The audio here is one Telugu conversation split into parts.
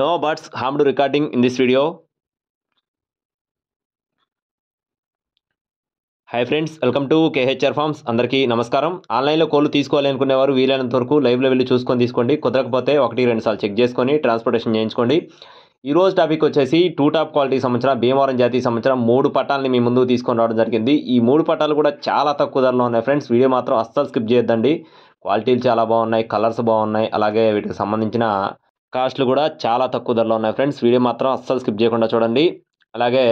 no birds harm to recording in this video hi friends welcome to KHR farms అందరికీ నమస్కారం ఆన్లైన్లో కోళ్ళు తీసుకోవాలి అనుకునేవారు వీలైనంత వరకు లైవ్లో వెళ్ళి చూసుకొని తీసుకోండి కుదరకపోతే ఒకటి రెండు సార్లు చెక్ చేసుకొని ట్రాన్స్పోర్టేషన్ చేయించుకోండి ఈ రోజు టాపిక్ వచ్చేసి టూ టాప్ క్వాలిటీ సంవత్సరం భీమవరం జాతికి సంవత్సరం మూడు పట్టాలని మీ ముందు తీసుకొని రావడం జరిగింది ఈ మూడు పట్టాలు కూడా చాలా తక్కువ ధరలో ఉన్నాయి ఫ్రెండ్స్ వీడియో మాత్రం అస్సలు స్కిప్ చేయొద్దండి క్వాలిటీలు చాలా బాగున్నాయి కలర్స్ బాగున్నాయి అలాగే వీటికి సంబంధించిన కాస్ట్లు కూడా చాలా తక్కువ ధరలో ఉన్నాయి ఫ్రెండ్స్ వీడియో మాత్రం అస్సలు స్కిప్ చేయకుండా చూడండి అలాగే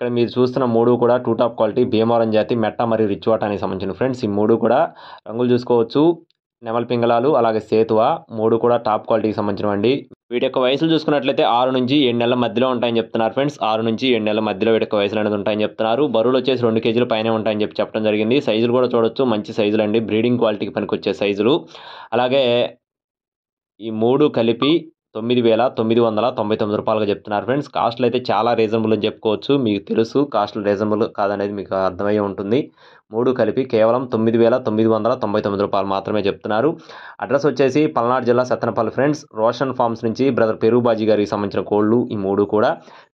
ఇక్కడ మీరు చూస్తున్న మూడు కూడా టూ టాప్ క్వాలిటీ భీమవరం జాతి మెట్ట మరియు రిచ్ వాటానికి సంబంధించిన ఫ్రెండ్స్ ఈ మూడు కూడా రంగులు చూసుకోవచ్చు నెమల్ పింగళాలు అలాగే సేతువ మూడు కూడా టాప్ క్వాలిటీకి సంబంధించినవండి వీటి యొక్క వయసులు చూసుకున్నట్లయితే ఆరు నుంచి ఏడు నెలల మధ్యలో ఉంటాయని చెప్తున్నారు ఫ్రెండ్స్ ఆరు నుంచి ఏడు నెలల మధ్యలో వీటి యొక్క వయసులు అనేది ఉంటాయని చెప్తున్నారు బరువులు వచ్చేసి రెండు కేజీల పైన ఉంటాయని చెప్పి చెప్పడం జరిగింది సైజులు కూడా చూడొచ్చు మంచి సైజులు అండి బ్రీడింగ్ క్వాలిటీకి పనికొచ్చే సైజులు అలాగే ఈ మూడు కలిపి తొమ్మిది వేల తొమ్మిది వందల తొంభై తొమ్మిది రూపాయలుగా చెప్తున్నారు ఫ్రెండ్స్ కాస్ట్లు అయితే చాలా రీజనబుల్ అని చెప్పుకోవచ్చు మీకు తెలుసు కాస్ట్లు రీజనబుల్ కాదనేది మీకు అర్థమయ్యే ఉంటుంది మూడు కలిపి కేవలం తొమ్మిది వేల తొమ్మిది వందల తొంభై తొమ్మిది రూపాయలు మాత్రమే చెప్తున్నారు అడ్రస్ వచ్చేసి పల్నాడు జిల్లా సత్తనపల్లి ఫ్రెండ్స్ రోషన్ ఫార్మ్స్ నుంచి బ్రదర్ పెరుగుబాజీ గారికి సంబంధించిన కోళ్ళు ఈ మూడు కూడా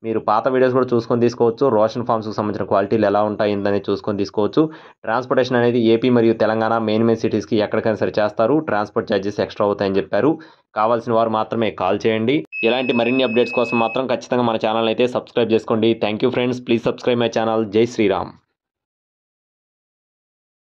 మీరు పాత వీడియోస్ కూడా చూసుకొని తీసుకోవచ్చు రోషన్ ఫార్మ్స్కి సంబంధించిన క్వాలిటీలు ఎలా ఉంటాయి అనేది చూసుకొని తీసుకోవచ్చు ట్రాన్స్పోర్టేషన్ అనేది ఏపీ మరియు తెలంగాణ మెయిన్ మెయిన్ సిటీస్కి ఎక్కడికైనా సరే చేస్తారు ట్రాన్స్పోర్ట్ ఛార్జెస్ ఎక్స్ట్రా అవుతాయని చెప్పారు కావాల్సిన వారు మాత్రమే కాల్ చేయండి ఇలాంటి మరిన్ని అప్డేట్స్ కోసం మాత్రం ఖచ్చితంగా మన ఛానల్ అయితే సబ్స్క్రైబ్ చేసుకోండి thank you friends please subscribe my channel జై శ్రీరామ్